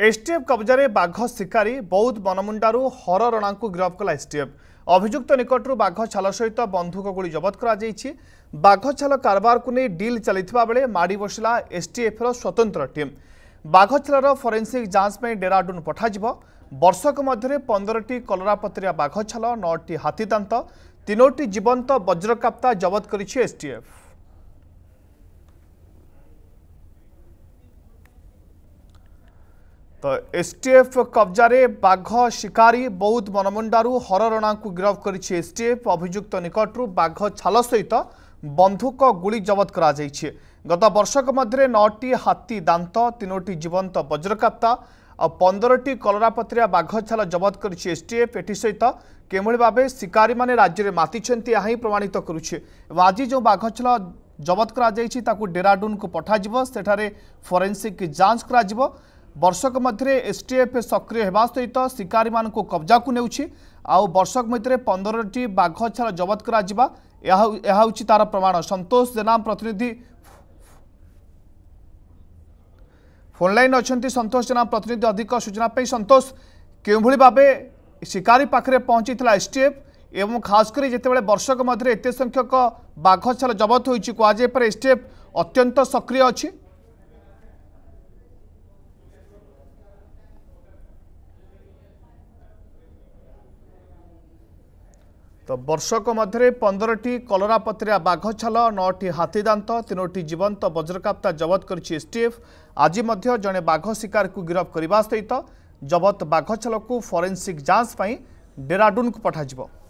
STF କବ୍ଜାରେ ବାଘ ଶିକାରୀ ବୌଦ୍ଧ ବନମୁଣ୍ଡାରୁ ହରରଣାଙ୍କୁ ଗିରଫ କଲା ଏସ୍ଟିଏଫ୍ ଅଭିଯୁକ୍ତ ନିକଟରୁ ବାଘ ଛାଲ ସହିତ ବନ୍ଧୁକ ଗୁଳି ଜବତ କରାଯାଇଛି ବାଘ ଛାଲ କାରବାରକୁ ନେଇ ଡିଲ୍ ଚାଲିଥିବା ବେଳେ ମାଡ଼ି ବସିଲା ଏସ୍ଟିଏଫ୍ର ସ୍ୱତନ୍ତ୍ର ଟିମ୍ ବାଘ ଛାଲର ଫରେନ୍ସିକ୍ ଯାଞ୍ଚ ପାଇଁ ଡେରାଡୁନ୍ ପଠାଯିବ ବର୍ଷକ ମଧ୍ୟରେ ପନ୍ଦରଟି କଲରାପତ୍ରିଆ ବାଘ ଛାଲ ନଅଟି ହାତୀଦାନ୍ତ ତିନୋଟି ଜୀବନ୍ତ ବଜ୍ରକାପ୍ତା ଜବତ କରିଛି ଏସ୍ଟିଏଫ୍ তো এসটিএফ কব্জারে বাঘ শিকারী বৌদ্ধ বনমুন্ডার হররণা গিরফ করেছে এসটিএফ অভিযুক্ত নিকটর বাঘ ছাল সহিত বন্ধুক গুড়ি জবত করা যাইছে গত বর্ষক মধ্যে নটি হাতি দাঁত তিনোটি জীবন্ত বজ্রকাপ্তা ଆଉ ପନ୍ଦରଟି କଲରାପତ୍ରିଆ ବାଘ ଛାଲ ଜବତ କରିଛି ଏସ୍ଟିଏଫ୍ ଏଠି ସହିତ କିଭଳି ଭାବେ ଶିକାରୀମାନେ ରାଜ୍ୟରେ ମାତିଛନ୍ତି ଏହା ହିଁ ପ୍ରମାଣିତ କରୁଛି ଏବଂ ଆଜି ଯେଉଁ ବାଘ ଛାଲ ଜବତ କରାଯାଇଛି ତାକୁ ଡେରାଡୁନ୍କୁ ପଠାଯିବ ସେଠାରେ ଫରେନ୍ସିକ୍ ଯାଞ୍ଚ କରାଯିବ ବର୍ଷକ ମଧ୍ୟରେ ଏସ୍ଟିଏଫ୍ ସକ୍ରିୟ ହେବା ସହିତ ଶିକାରୀମାନଙ୍କୁ କବ୍ଜାକୁ ନେଉଛି ଆଉ ବର୍ଷକ ମଧ୍ୟରେ ପନ୍ଦରଟି ବାଘ ଛାଲ ଜବତ କରାଯିବା ଏହା ଏହା ହେଉଛି ତାର ପ୍ରମାଣ ସନ୍ତୋଷ ଜେନା ପ୍ରତିନିଧି ଫୋନ୍ଲାଇନ୍ ଅଛନ୍ତି ସନ୍ତୋଷ ଜେନା ପ୍ରତିନିଧି ଅଧିକ ସୂଚନା ପାଇଁ ସନ୍ତୋଷ କେଉଁଭଳି ଭାବେ ଶିକାରୀ ପାଖରେ ପହଞ୍ଚିଥିଲା ଏସ୍ଟିଏଫ୍ ଏବଂ ଖାସ କରି ଯେତେବେଳେ ବର୍ଷକ ମଧ୍ୟରେ ଏତେ ସଂଖ୍ୟକ ବାଘ ଛାଲ ଜବତ ହୋଇଛି କୁହାଯାଇପାରେ ଏସ୍ଟିଏଫ୍ ଅତ୍ୟନ୍ତ ସକ୍ରିୟ ଅଛି তো বর্ষক মধ্যে পনেরোটি কলরাপত্রিয়া বাঘছাল নটি হাতীদান্ত তিনোটি জীবন্ত বজ্রকাপ্তা জবত করেছে এসটিএফ আজ মধ্য জনে বাঘ শিকারকু গিরফ করা সহিত জবত বাঘছালকু ফরেনসিক যাঞ্চ পাই ডেরাডুনকু পঠাযিব